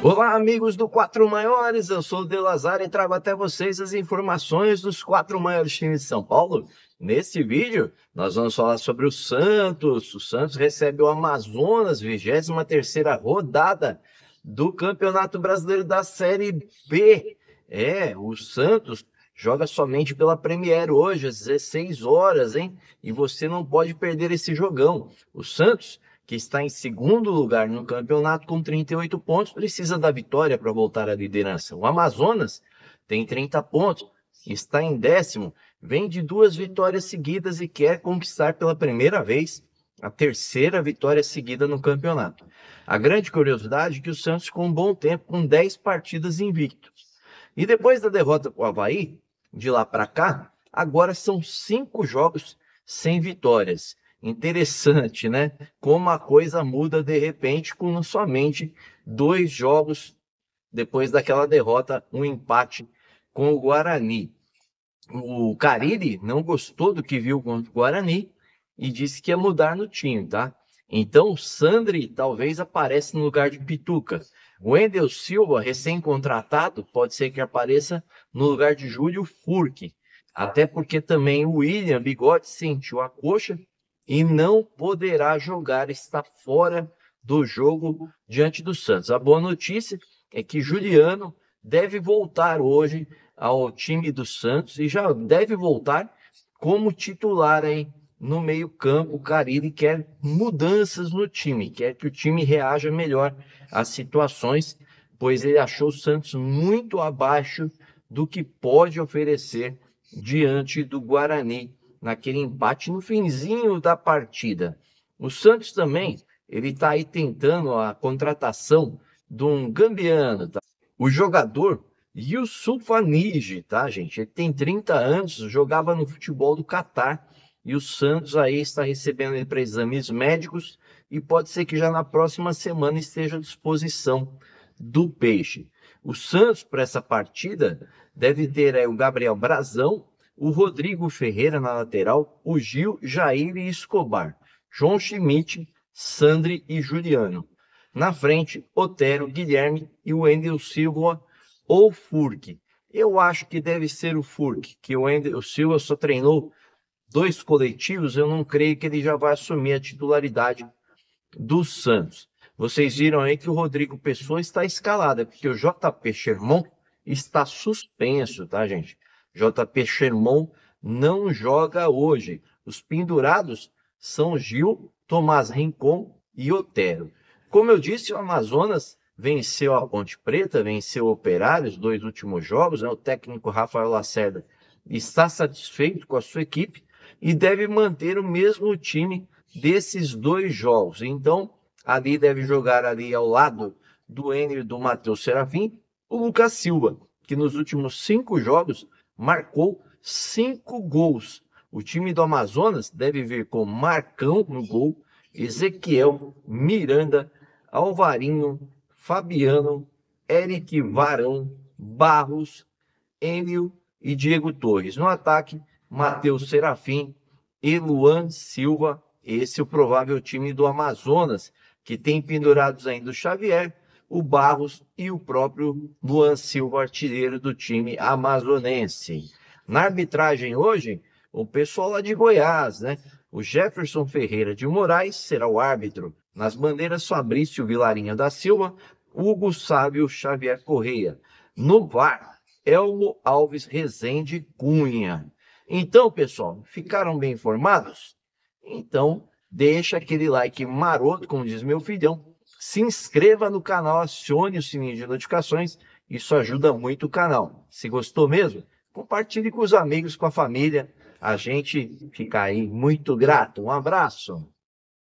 Olá, amigos do Quatro Maiores, eu sou o De Lazar e trago até vocês as informações dos quatro maiores times de São Paulo. Neste vídeo, nós vamos falar sobre o Santos. O Santos recebe o Amazonas, 23 rodada do Campeonato Brasileiro da Série B. É, o Santos joga somente pela Premier hoje, às 16 horas, hein? E você não pode perder esse jogão. O Santos que está em segundo lugar no campeonato com 38 pontos, precisa da vitória para voltar à liderança. O Amazonas tem 30 pontos, está em décimo, vem de duas vitórias seguidas e quer conquistar pela primeira vez a terceira vitória seguida no campeonato. A grande curiosidade é que o Santos com um bom tempo com 10 partidas invictos E depois da derrota para o Havaí, de lá para cá, agora são cinco jogos sem vitórias. Interessante, né? Como a coisa muda de repente com somente dois jogos depois daquela derrota, um empate com o Guarani. O Cariri não gostou do que viu contra o Guarani e disse que ia mudar no time, tá? Então, o Sandri talvez apareça no lugar de Pituca. O Wendel Silva, recém-contratado, pode ser que apareça no lugar de Júlio Furque. Até porque também o William Bigode sentiu a coxa e não poderá jogar, está fora do jogo diante do Santos. A boa notícia é que Juliano deve voltar hoje ao time do Santos e já deve voltar como titular aí no meio-campo. O Carilli quer mudanças no time, quer que o time reaja melhor às situações, pois ele achou o Santos muito abaixo do que pode oferecer diante do Guarani naquele empate no finzinho da partida. O Santos também, ele está aí tentando a contratação de um gambiano, tá? O jogador Yusuf Anige, tá, gente? Ele tem 30 anos, jogava no futebol do Catar e o Santos aí está recebendo ele para exames médicos e pode ser que já na próxima semana esteja à disposição do Peixe. O Santos, para essa partida, deve ter aí o Gabriel Brazão, o Rodrigo Ferreira na lateral, o Gil, Jair e Escobar, João Schmidt, Sandri e Juliano. Na frente, Otero, Guilherme e o Wendel Silva ou Furk. Eu acho que deve ser o Furk, que o Wendel Silva só treinou dois coletivos, eu não creio que ele já vai assumir a titularidade do Santos. Vocês viram aí que o Rodrigo Pessoa está escalado, é porque o JP Chermon está suspenso, tá, gente? JP Chermon não joga hoje. Os pendurados são Gil, Tomás Rincon e Otero. Como eu disse, o Amazonas venceu a Ponte Preta, venceu o Operário, os dois últimos jogos. Né? O técnico Rafael Lacerda está satisfeito com a sua equipe e deve manter o mesmo time desses dois jogos. Então, ali deve jogar ali ao lado do Enio e do Matheus Serafim, o Lucas Silva, que nos últimos cinco jogos marcou cinco gols. O time do Amazonas deve vir com Marcão no gol, Ezequiel, Miranda, Alvarinho, Fabiano, Eric Varão, Barros, Enio e Diego Torres. No ataque, Matheus Serafim e Luan Silva. Esse é o provável time do Amazonas, que tem pendurados ainda o Xavier, o Barros e o próprio Luan Silva, artilheiro do time amazonense. Na arbitragem hoje, o pessoal lá de Goiás, né? O Jefferson Ferreira de Moraes será o árbitro. Nas bandeiras, Fabrício Vilarinha da Silva, Hugo Sábio Xavier Correia. No VAR, Elmo Alves Rezende Cunha. Então, pessoal, ficaram bem informados? Então, deixa aquele like maroto, como diz meu filhão, se inscreva no canal, acione o sininho de notificações, isso ajuda muito o canal. Se gostou mesmo, compartilhe com os amigos, com a família. A gente fica aí muito grato. Um abraço.